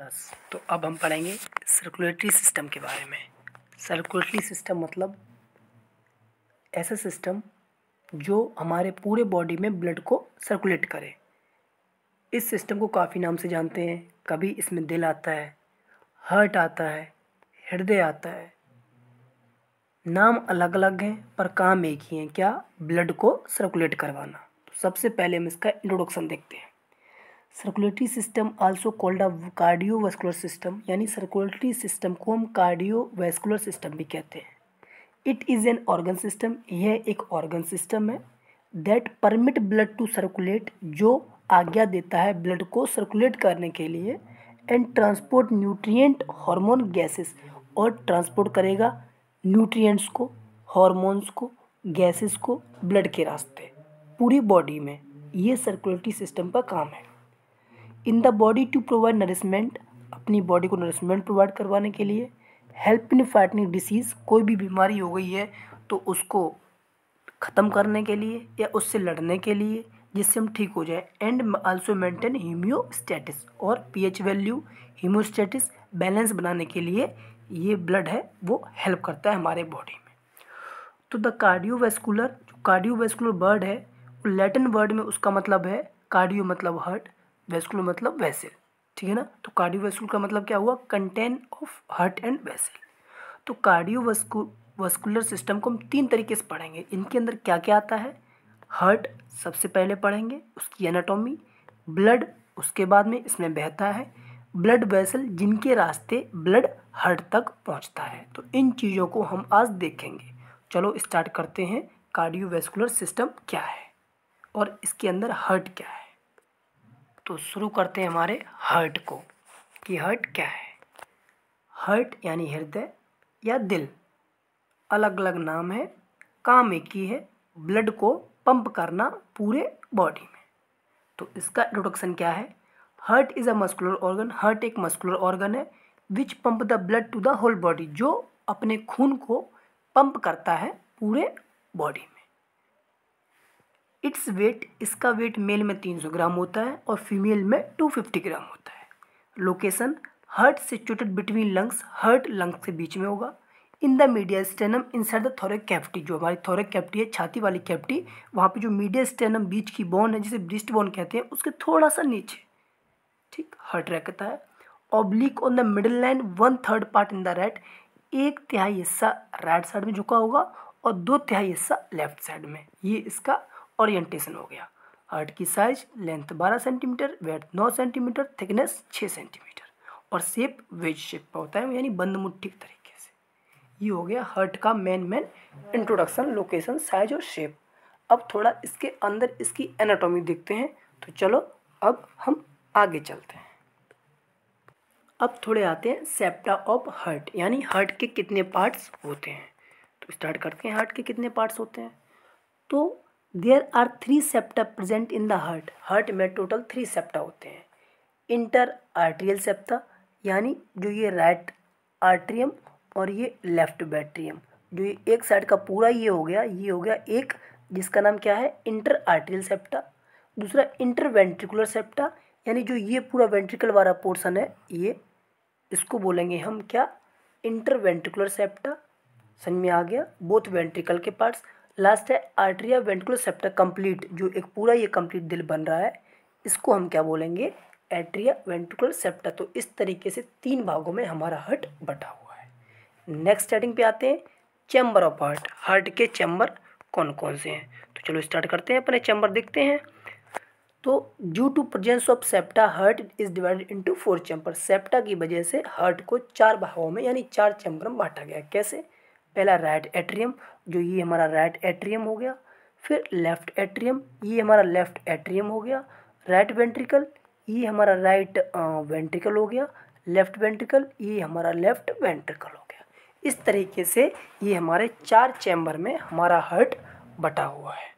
plus तो अब हम पढ़ेंगे सर्कुलेटरी सिस्टम के बारे में सर्कुलेटरी सिस्टम मतलब ऐसा सिस्टम जो हमारे पूरे बॉडी में ब्लड को सर्कुलेट करे इस सिस्टम को काफ़ी नाम से जानते हैं कभी इसमें दिल आता है हर्ट आता है हृदय आता है नाम अलग अलग हैं पर काम एक ही हैं क्या ब्लड को सर्कुलेट करवाना तो सबसे पहले हम इसका इंट्रोडक्शन देखते हैं circulatory system also called a vascular system यानी सर्कुलेटरी सिस्टम को हम कार्डियो वेस्कुलर सिस्टम भी कहते हैं it is an organ system यह एक ऑर्गन सिस्टम है that permit blood to circulate जो आज्ञा देता है ब्लड को सर्कुलेट करने के लिए and transport nutrient hormone gases और ट्रांसपोर्ट करेगा न्यूट्रिएंट्स को हार्मोन्स को गैसेस को ब्लड के रास्ते पूरी बॉडी में ये सर्कुलेटरी सिस्टम का काम है in the body to provide nourishment अपनी बॉडी को नरिशमेंट प्रोवाइड करवाने के लिए हेल्प इन फाइटिंग डिसीज़ कोई भी बीमारी हो गई है तो उसको ख़त्म करने के लिए या उससे लड़ने के लिए जिससे हम ठीक हो जाए एंड आल्सो मेंटेन हीमियोस्टेटिस और पीएच वैल्यू हीमोस्टेटिस बैलेंस बनाने के लिए ये ब्लड है वो हेल्प करता है हमारे बॉडी में तो द कार्डियोवैस्कुलर जो कार्डियोवैस्कुलर वर्ड है लेटिन वर्ड में उसका मतलब है कार्डियो मतलब हर्ट वेस्कुलर मतलब वेसल ठीक है ना तो कार्डियोवेस्कुलर का मतलब क्या हुआ contain of heart and vessel तो कार्डियोवेस्कु वस्कुलर सिस्टम को हम तीन तरीके से पढ़ेंगे इनके अंदर क्या क्या आता है हर्ट सबसे पहले पढ़ेंगे उसकी एनाटॉमी ब्लड उसके बाद में इसमें बहता है ब्लड वेसल जिनके रास्ते ब्लड हर्ट तक पहुंचता है तो इन चीज़ों को हम आज देखेंगे चलो स्टार्ट करते हैं कार्डियोवेस्कुलर सिस्टम क्या है और इसके अंदर हर्ट क्या है तो शुरू करते हैं हमारे हर्ट को कि हर्ट क्या है हर्ट यानी हृदय या दिल अलग अलग नाम है काम एक ही है ब्लड को पंप करना पूरे बॉडी में तो इसका इंट्रोडक्शन क्या है heart is a muscular organ heart एक मस्कुलर ऑर्गन है which pump the blood to the whole body जो अपने खून को पंप करता है पूरे बॉडी में इट्स वेट इसका वेट मेल में 300 ग्राम होता है और फीमेल में 250 ग्राम होता है location heart situated between lungs heart lungs के बीच में होगा in the mediastinum inside the thoracic cavity जो हमारी थोरिक कैप्टी है छाती वाली कैप्टी वहाँ पे जो मीडिया स्टेनम बीच की बोन है जिसे ब्रिस्ट बोन कहते हैं उसके थोड़ा सा नीचे ठीक हर्ट रहता है oblique on the middle line one third part in the right एक तिहाई हिस्सा राइट साइड में झुका होगा और दो तिहाई हिस्सा लेफ्ट साइड में ये इसका ओरिएंटेशन हो गया हार्ट की size length 12 centimetre weight 9 centimetre thickness 6 centimetre और शेप वेज शेप का होता है यानी बंद मुट्ठी तरीके से ये हो गया हार्ट का main main introduction location size और शेप अब थोड़ा इसके अंदर इसकी एनाटॉमी देखते हैं तो चलो अब हम आगे चलते हैं अब थोड़े आते हैं सेप्टा ऑफ हर्ट यानी हर्ट के कितने पार्ट्स होते हैं तो स्टार्ट करते हैं हार्ट के कितने पार्ट्स होते हैं तो there are three septa present in the heart heart में टोटल थ्री सेप्टा होते हैं इंटर आर्ट्रियल सेप्टा यानी जो ये राइट आर्ट्रियम और ये लेफ्ट बैट्रियम जो ये एक साइड का पूरा ये हो गया ये हो गया एक जिसका नाम क्या है इंटर आर्ट्रियल सेप्टा दूसरा इंटर वेंट्रिकुलर सेप्टा यानी जो ये पूरा वेंट्रिकल वाला पोर्सन है ये इसको बोलेंगे हम क्या इंटर वेंट्रिकुलर सेप्टा समझ में आ गया बोथ वेंट्रिकल के पार्ट्स लास्ट है आर्ट्रिया वेंट्रिकुलर सेप्टर कंप्लीट जो एक पूरा ये कंप्लीट दिल बन रहा है इसको हम क्या बोलेंगे एट्रिया वेंट्रिकुलर सेप्टर तो इस तरीके से तीन भागों में हमारा हार्ट बटा हुआ है नेक्स्ट स्टार्टिंग पे आते हैं चैम्बर ऑफ हार्ट हार्ट के चैम्बर कौन कौन से हैं तो चलो स्टार्ट करते हैं अपने चैम्बर देखते हैं तो due to presence of septa heart is divided into four chamber septa की वजह से हार्ट को चार भागों में यानी चार चैम्बर में बांटा गया कैसे पहला राइट एट्रियम जो ये हमारा राइट एट्रियम हो गया फिर लेफ्ट एट्रियम ये हमारा लेफ्ट एट्रियम हो गया राइट वेंट्रिकल ये हमारा राइट वेंट्रिकल हो गया लेफ्ट वेंट्रिकल ये हमारा लेफ्ट वेंट्रिकल हो गया इस तरीके से ये हमारे चार चैम्बर में हमारा हर्ट बटा हुआ है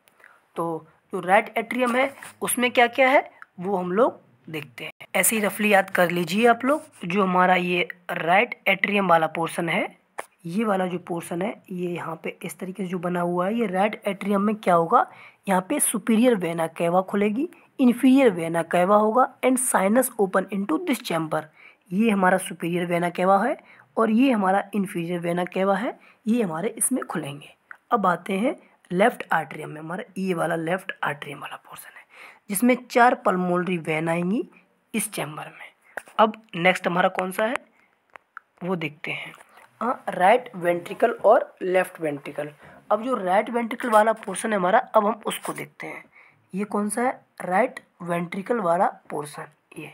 तो जो राइट एट्रियम है उसमें क्या क्या है वो हम लोग देखते हैं ऐसे ही रफली याद कर लीजिए आप लोग जो हमारा ये राइट एट्रियम वाला पोर्सन है ये वाला जो पोर्शन है ये यहाँ पे इस तरीके से जो बना हुआ है ये राइट एट्रियम में क्या होगा यहाँ पे सुपीरियर वेना कैवा खुलेगी इन्फीरियर वेना कैवा होगा and sinus open into this chamber ये हमारा सुपीरियर वेना कैवा है और ये हमारा इन्फीरियर वेना कैवा है ये हमारे इसमें खुलेंगे अब आते हैं लेफ्ट आर्ट्रियम में हमारा ये वाला लेफ्ट आर्ट्रियम वाला पोर्सन है जिसमें चार पलमोलरी वैन आएंगी इस चैम्बर में अब नेक्स्ट हमारा कौन सा है वो देखते हैं राइट वेंट्रिकल और लेफ्ट वेंट्रिकल अब जो राइट वेंट्रिकल वाला पोर्शन है हमारा अब हम उसको देखते हैं ये कौन सा है राइट वेंट्रिकल वाला पोर्शन ये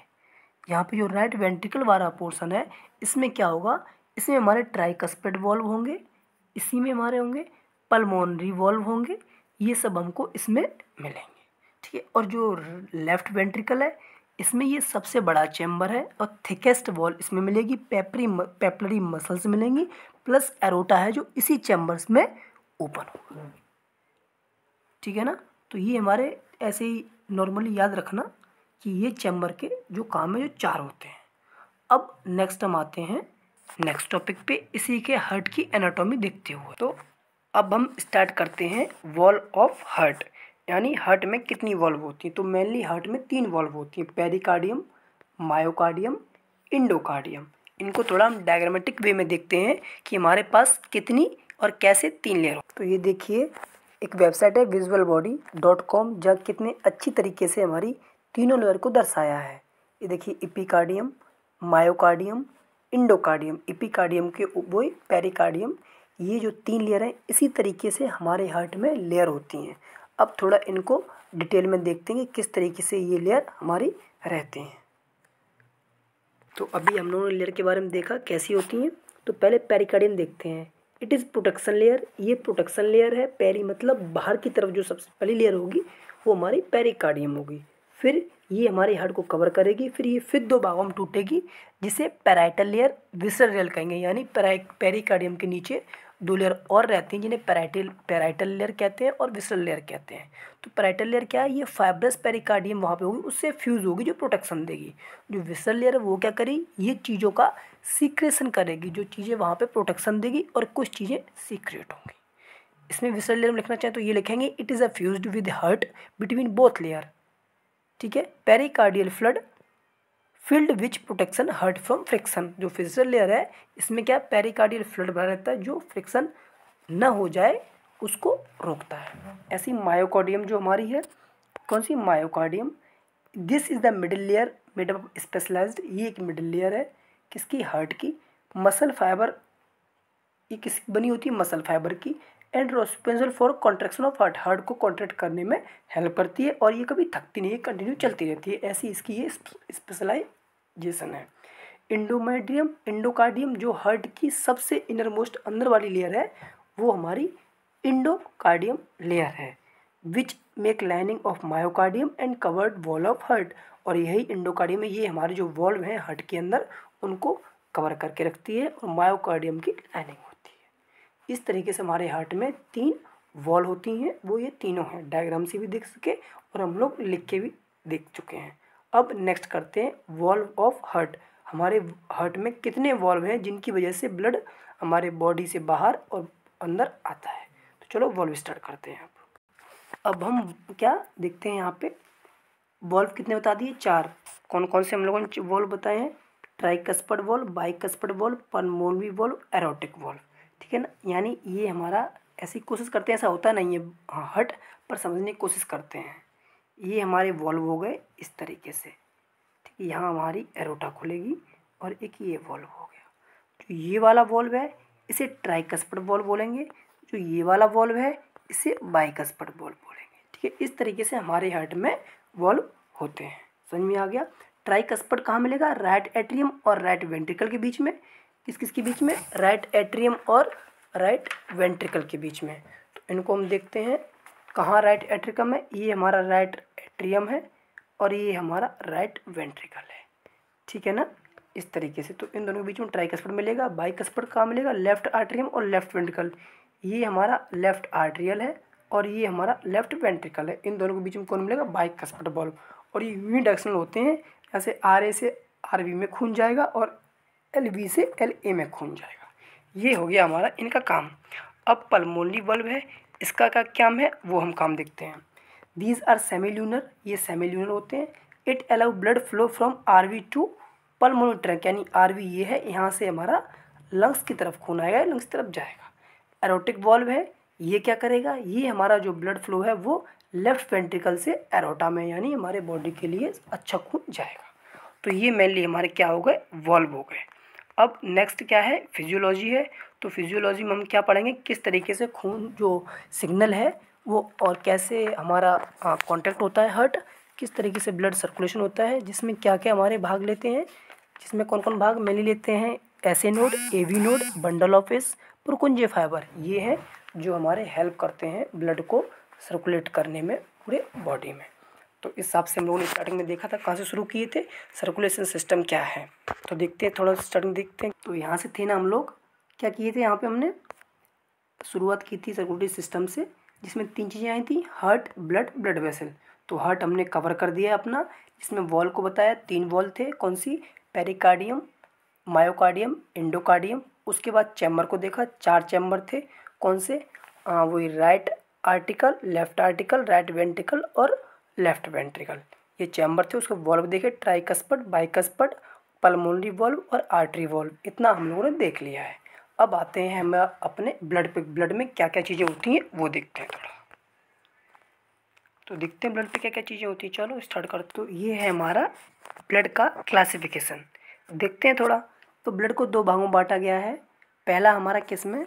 यहाँ पे जो राइट वेंट्रिकल वाला पोर्शन है इसमें क्या होगा इसमें हमारे ट्राइकस्पेड वॉल्व होंगे इसी में हमारे होंगे पलमोनरी वॉल्व होंगे ये सब हमको इसमें मिलेंगे ठीक है और जो लेफ्ट वेंट्रिकल है इसमें ये सबसे बड़ा चैम्बर है और थिकेस्ट वॉल इसमें मिलेगी पेपरी पेपलरी मसल्स मिलेंगी प्लस एरोटा है जो इसी चैम्बर्स में ओपन होगा ठीक है ना तो ये हमारे ऐसे ही नॉर्मली याद रखना कि ये चैम्बर के जो काम है जो चार होते हैं अब नेक्स्ट हम आते हैं नेक्स्ट टॉपिक पे इसी के हर्ट की एनाटॉमी देखते हुए तो अब हम स्टार्ट करते हैं वॉल ऑफ हर्ट यानी हार्ट में कितनी वॉल्व होती हैं तो मेनली हार्ट में तीन वॉल्व होती हैं पेरिकार्डियम मायोकार्डियम इंडोकार्डियम इनको थोड़ा हम डायग्रामेटिक वे में देखते हैं कि हमारे पास कितनी और कैसे तीन लेयर हो तो ये देखिए एक वेबसाइट है विजुअल बॉडी डॉट कॉम जहाँ कितने अच्छी तरीके से हमारी तीनों लेयर को दर्शाया है ये देखिए इपिकार्डियम मायोकार्डियम इंडोकार्डियम इपिकार्डियम के वो पेरिकार्डियम ये जो तीन लेयर हैं इसी तरीके से हमारे हार्ट में लेयर होती हैं अब थोड़ा इनको डिटेल में देखते हैं कि किस तरीके से ये लेयर हमारी रहते हैं तो अभी हम लोगों ने लेयर के बारे में देखा कैसी होती हैं तो पहले पेरिकार्डियम देखते हैं इट इज़ प्रोटेक्शन लेयर ये प्रोटेक्शन लेयर है पैरी मतलब बाहर की तरफ जो सबसे पहली लेयर होगी वो हमारी पेरिकार्डियम होगी फिर ये हमारे हार्ट को कवर करेगी फिर ये फिर दो भागों में टूटेगी जिसे पैराइटल लेयर विसर रेल कहेंगे यानी पेरिकार्डियम के नीचे दो लेयर और रहती हैं जिन्हें पैराइटल पैराइटल लेयर कहते हैं और विसरल लेयर कहते हैं तो पैराइटल लेयर क्या है ये फाइब्रस पेरिकार्डियम वहाँ पे होगी उससे फ्यूज़ होगी जो प्रोटेक्शन देगी जो विसरल लेयर है वो क्या करेगी ये चीज़ों का सीक्रेशन करेगी जो चीज़ें वहाँ पे प्रोटेक्शन देगी और कुछ चीज़ें सीक्रेट होंगी इसमें विसरल लेयर में लिखना चाहें तो ये लिखेंगे it is a fuse with heart between both layer ठीक है pericardial fluid filled which protection heart from friction जो फिजिकल लेयर है इसमें क्या पेरिकार्डियल फ्लड भरा रहता है जो फ्रिक्शन न हो जाए उसको रोकता है ऐसी मायोकार्डियम जो हमारी है कौन सी myocardium this is the middle layer made of specialized ये एक मिडिल लेयर है किसकी हार्ट की मसल फाइबर ये किस बनी होती है मसल फाइबर की and responsible for contraction of heart heart को कॉन्ट्रैक्ट करने में हेल्प करती है और ये कभी थकती नहीं है कंटिन्यू चलती रहती है ऐसी इसकी ये स्पेशलाइजेशन है इंडोमेड्रियम इंडोकार्डियम जो हार्ट की सबसे इनर मोस्ट अंदर वाली लेयर है वो हमारी इंडोकार्डियम लेयर है which make lining of myocardium and covered wall of heart और यही इंडोकार्डियम ये हमारे जो वॉल्व हैं हर्ट के अंदर उनको कवर करके रखती है और मायोकार्डियम की लाइनिंग इस तरीके से हमारे हार्ट में तीन वॉल होती हैं वो ये तीनों हैं डायग्राम से भी देख सके और हम लोग लिख के भी देख चुके हैं अब नेक्स्ट करते हैं वॉल्व ऑफ हार्ट हमारे हार्ट में कितने वॉल्व हैं जिनकी वजह से ब्लड हमारे बॉडी से बाहर और अंदर आता है तो चलो वॉल्व स्टार्ट करते हैं अब अब हम क्या देखते हैं यहाँ पे वॉल्व कितने बता दिए चार कौन कौन से हम लोगों ने वॉल्व बताए हैं tricuspid valve bicuspid valve pulmonary valve aortic valve ठीक है ना यानी ये हमारा ऐसी कोशिश करते हैं ऐसा होता नहीं है हाँ हट पर समझने की कोशिश करते हैं ये हमारे वॉल्व हो गए इस तरीके से ठीक है यहाँ हमारी एरोटा खुलेगी और एक ये वॉल्व हो गया जो ये वाला वॉल्व है इसे ट्राइकस्पट वॉल्व बोलेंगे जो ये वाला वॉल्व है इसे बाइकस्पट वॉल्व बोलेंगे ठीक है इस तरीके से हमारे हार्ट में वॉल्व होते हैं समझ में आ गया ट्राइकस्पट कहाँ मिलेगा राइट एट्रियम और राइट वेंट्रिकल के बीच में किस किस के बीच में राइट एट्रियम और राइट वेंट्रिकल के बीच में तो इनको हम देखते हैं कहाँ राइट एट्रिकम है ये हमारा राइट एट्रियम है और ये हमारा राइट वेंट्रिकल है ठीक है ना इस तरीके से तो इन दोनों के बीच में कस्पट मिलेगा कस्पट कहाँ मिलेगा लेफ्ट आर्ट्रियम और लेफ्ट वेंट्रिकल ये हमारा लेफ्ट आर्ट्रियल है और ये हमारा लेफ्ट वेंट्रिकल है इन दोनों के बीच में कौन मिलेगा बाइक कस्पट बॉल और ये यूनिडक्शनल होते हैं जैसे आर ए से आर बी में खून जाएगा और एल बी से एल ए में खून जाएगा ये हो गया हमारा इनका काम अब पलमोनरी बल्ब है इसका का क्या है वो हम काम देखते हैं दीज आर सेमील्यूनर ये सेमील्यूनर होते हैं it allow blood flow from R V to pulmonary tract यानी आर वी ये है यहाँ से हमारा लंग्स की तरफ खून आएगा लंग्स की तरफ जाएगा एरोटिक वॉल्व है ये क्या करेगा ये हमारा जो ब्लड फ्लो है वो लेफ्ट वेंट्रिकल से एरोटा में यानी हमारे बॉडी के लिए अच्छा खून जाएगा तो ये मेनली हमारे क्या हो गए वॉल्व हो गए अब नेक्स्ट क्या है फिजियोलॉजी है तो फिजियोलॉजी में हम क्या पढ़ेंगे किस तरीके से खून जो सिग्नल है वो और कैसे हमारा कॉन्टैक्ट होता है हर्ट किस तरीके से ब्लड सर्कुलेशन होता है जिसमें क्या क्या हमारे भाग लेते हैं जिसमें कौन कौन भाग मैंने लेते हैं ऐसे node A V node bundle of His Purkinje fibre ये हैं जो हमारे हेल्प करते हैं ब्लड को सर्कुलेट करने में पूरे बॉडी में तो इस हिसाब से हम लोगों ने स्टार्टिंग में देखा था कहाँ से शुरू किए थे सर्कुलेशन सिस्टम क्या है तो देखते हैं थोड़ा स्टार्टिंग देखते हैं तो यहाँ से थे ना हम लोग क्या किए थे यहाँ पे हमने शुरुआत की थी सर्कुलेटरी सिस्टम से जिसमें तीन चीज़ें आई थी हार्ट ब्लड ब्लड वेसल तो हार्ट हमने कवर कर दिया अपना जिसमें वॉल को बताया तीन वॉल थे कौन सी पेरिकार्डियम मायोकार्डियम इंडोकार्डियम उसके बाद चैम्बर को देखा चार चैम्बर थे कौन से वही right atrial left atrial right ventricle और लेफ्ट वेंट्रिकल ये चैम्बर थे उसके वॉल्व देखे ट्राइकस्पट बाइकस्पट पलमोनरी वॉल्व और आर्टरी वॉल्व इतना हम लोगों ने देख लिया है अब आते हैं हम अपने ब्लड पे ब्लड में क्या क्या चीज़ें होती हैं वो देखते हैं थोड़ा तो देखते हैं ब्लड पे क्या क्या चीज़ें होती हैं चलो स्टार्ट करते तो ये है हमारा ब्लड का क्लासिफिकेशन देखते हैं थोड़ा तो ब्लड को दो भागों में बांटा गया है पहला हमारा किस में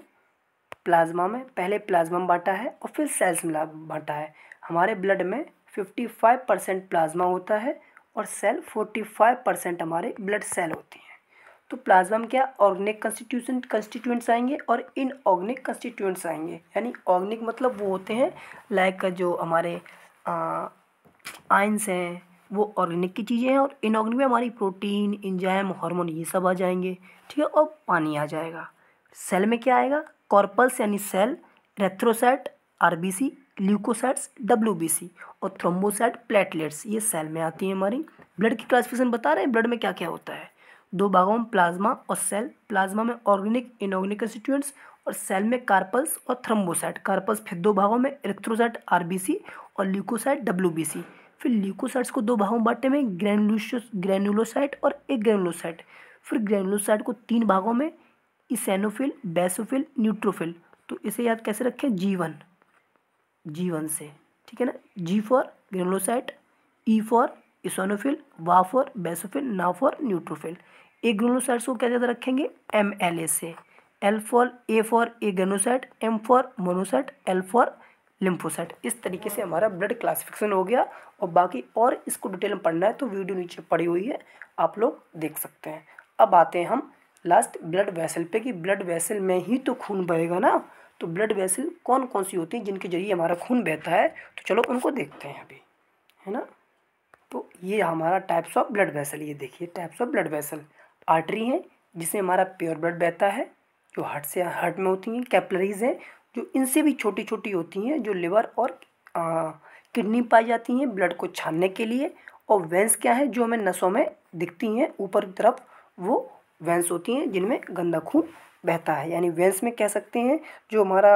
प्लाज्मा में पहले प्लाज्मा में बांटा है और फिर सेल्स में बांटा है हमारे ब्लड में 55 परसेंट प्लाज्मा होता है और सेल 45 परसेंट हमारे ब्लड सेल होती हैं तो प्लाज्मा में क्या ऑर्गेनिक कंस्टिट्यूशन कंस्टिट्यूएंट्स आएंगे और इनऑर्गेनिक कंस्टिट्यूएंट्स आएंगे यानी ऑर्गेनिक मतलब वो होते हैं लाइक जो हमारे आइंस हैं वो ऑर्गेनिक की चीज़ें हैं और इनऑर्गेनिक में हमारी प्रोटीन इंजाइम हार्मोन ये सब आ जाएंगे ठीक है और पानी आ जाएगा सेल में क्या आएगा कॉर्पल्स यानी cell erythrocyte RBC leucocytes W और थ्रोम्बोसाइट प्लेटलेट्स ये सेल में आती हैं हमारी ब्लड की क्लासिफिकेशन बता रहे हैं ब्लड में क्या क्या होता है दो भागों में प्लाज्मा और सेल प्लाज्मा में ऑर्गेनिक इनऑर्गेनिक कंस्टिट्यूएंट्स और सेल में कार्पल्स और थ्रम्बोसाइट कार्पल्स फिर दो भागों में इलेक्ट्रोसाइट सी और ल्यूकोसाइट सी फिर ल्यूकोसाइट्स को दो भागों में बांटे में ग्रैनुलोस ग्रैनुलोसाइट और एक ग्रैनुलोसाइट फिर ग्रैनुलोसाइट को तीन भागों में इसेनोफिल बेसोफिल न्यूट्रोफिल तो इसे याद कैसे रखें जी वन जी वन से ठीक है ना जी for ग्रेनोसाइट E for eosinophil B for basophil N for neutrophil agranulocytes को क्या ज़्यादा रखेंगे एम एल ए से L for A for agranulocyte M for monocyte L for lymphocyte इस तरीके से हमारा ब्लड क्लासिफिकेशन हो गया और बाकी और इसको डिटेल में पढ़ना है तो वीडियो नीचे पड़ी हुई है आप लोग देख सकते हैं अब आते हैं हम लास्ट ब्लड वेसल पे कि ब्लड वेसल में ही तो खून बहेगा ना तो ब्लड वेसल कौन कौन सी होती है जिनके जरिए हमारा खून बहता है तो चलो उनको देखते हैं अभी है ना तो ये हमारा टाइप्स ऑफ ब्लड वेसल ये देखिए types of blood vessel artery हैं जिससे हमारा प्योर ब्लड बहता है जो हार्ट से हार्ट में होती हैं कैपलरीज हैं जो इनसे भी छोटी छोटी होती हैं जो लिवर और किडनी पाई जाती हैं ब्लड को छानने के लिए और वेंस क्या है जो हमें नसों में दिखती हैं ऊपर की तरफ वो वेंस होती हैं जिनमें गंदा खून बहता है यानी वेंस में कह सकते हैं जो हमारा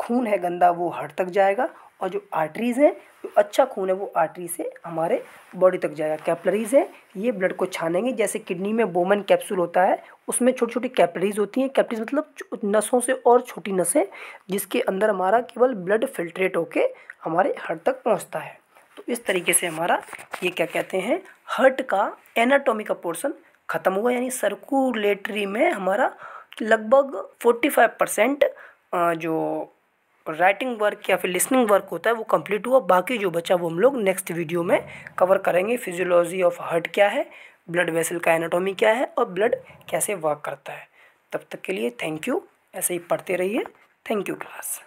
खून है गंदा वो हार्ट तक जाएगा और जो आर्टरीज़ हैं जो अच्छा खून है वो आर्टरी से हमारे बॉडी तक जाएगा कैपलरीज़ हैं ये ब्लड को छानेंगे जैसे किडनी में बोमन कैप्सूल होता है उसमें छोटी छोटी कैपलरीज़ होती हैं कैपलरीज मतलब नसों से और छोटी नसें जिसके अंदर हमारा केवल ब्लड फिल्ट्रेट होके हमारे हार्ट तक पहुँचता है तो इस तरीके से हमारा ये क्या कहते हैं हार्ट का एनाटोमी का पोर्सन ख़त्म हुआ यानी सर्कुलेटरी में हमारा लगभग फोर्टी फाइव परसेंट जो राइटिंग वर्क या फिर लिसनिंग वर्क होता है वो कंप्लीट हुआ बाकी जो बचा वो हम लोग नेक्स्ट वीडियो में कवर करेंगे फिजियोलॉजी ऑफ हार्ट क्या है ब्लड वेसल का एनाटॉमी क्या है और ब्लड कैसे वर्क करता है तब तक के लिए थैंक यू ऐसे ही पढ़ते रहिए थैंक यू क्लास